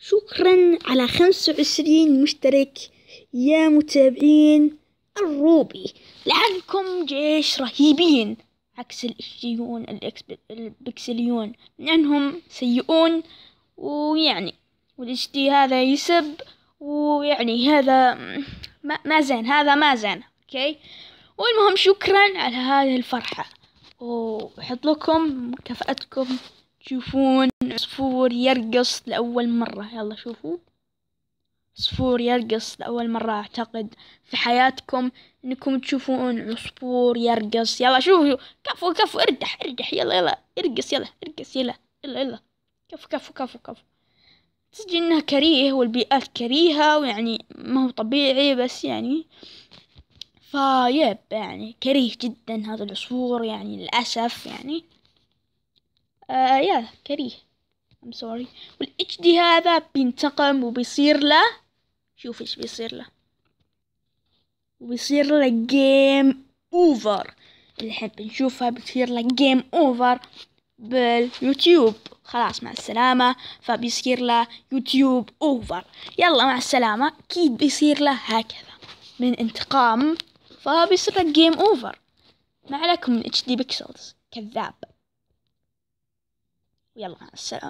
شكرا على خمسة وعشرين مشترك يا متابعين الروبي لعلكم جيش رهيبين عكس الاشيون البكسليون لأنهم سيئون ويعني والاشتي هذا يسب ويعني هذا ما, ما زين هذا ما زين اوكي والمهم شكرا على هذه الفرحة وحط لكم مكافأتكم تشوفون عصفور يرقص لأول مرة يلا شوفوا عصفور يرقص لأول مرة أعتقد في حياتكم إنكم تشوفون عصفور يرقص يلا شوفوا كفو كفو ارجح ارجح يلا يلا ارقص يلا ارقص يلا يلا يلا كفو كفو كفو كفو تسجي إنها كريه والبيئات كريهة ويعني ما هو طبيعي بس يعني فيب يعني كريه جدا هذا العصفور يعني للأسف يعني آه يا كريه ام سوري والاتش دي هذا بينتقم وبيصير له شوف ايش بيصير له وبيصير له جيم اوفر الحين بنشوفها بتصير له جيم اوفر باليوتيوب خلاص مع السلامة فبيصير له يوتيوب اوفر يلا مع السلامة اكيد بيصير له هكذا من انتقام فبيصير له جيم اوفر ما عليكم من اتش دي بيكسلز كذاب يلا مع السلامة